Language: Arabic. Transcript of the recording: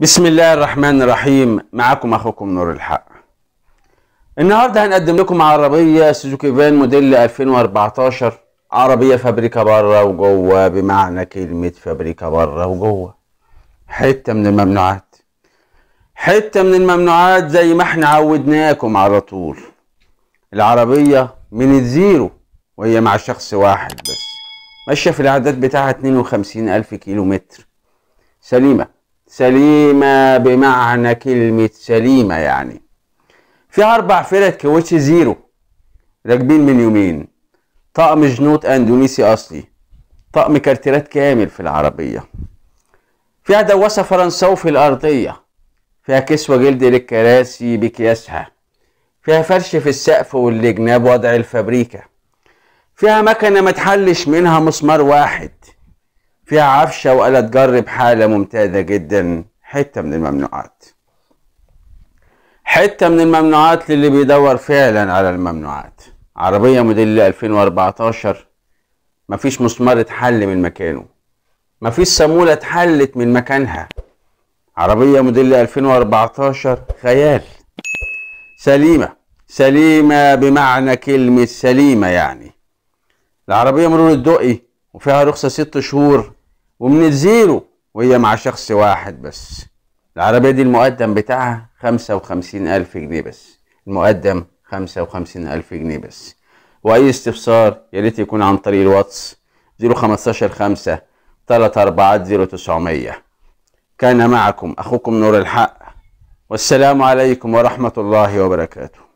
بسم الله الرحمن الرحيم معكم اخوكم نور الحق النهارده هنقدم لكم عربيه سوزوكي فان موديل 2014 عربيه فابريكا بره وجوه بمعنى كلمه فابريكا بره وجوه حته من الممنوعات حته من الممنوعات زي ما احنا عودناكم على طول العربيه من الزيرو وهي مع شخص واحد بس ماشيه في الاعداد بتاعها 52000 كيلو متر سليمه سليمة بمعنى كلمة سليمة يعني فيها أربع فرق كوتش زيرو راكبين من يومين طقم جنوط أندونيسي أصلي طقم كارتيرات كامل في العربية فيها دواسة فرنساوي في الأرضية فيها كسوة جلد للكراسي بكياسها فيها فرش في السقف والجناب وضع الفبريكة فيها مكنة متحلش منها مسمار واحد فيها عفشة وقال تجرب حالة ممتازة جدا حتة من الممنوعات حتة من الممنوعات للي بيدور فعلا على الممنوعات عربية موديل 2014 مفيش مسمار اتحل من مكانه مفيش صامولة اتحلت من مكانها عربية موديل 2014 خيال سليمة سليمة بمعنى كلمة سليمة يعني العربية مرور الدقي وفيها رخصة ست شهور ومن الزيرو وهي مع شخص واحد بس العربية دي المقدم بتاعها خمسة وخمسين ألف جنيه بس المقدم خمسة وخمسين ألف جنيه بس وأي استفسار يا ريت يكون عن طريق الواتس زيرو خمستاشر خمسة تلات أربعة زيرو تسعمية كان معكم أخوكم نور الحق والسلام عليكم ورحمة الله وبركاته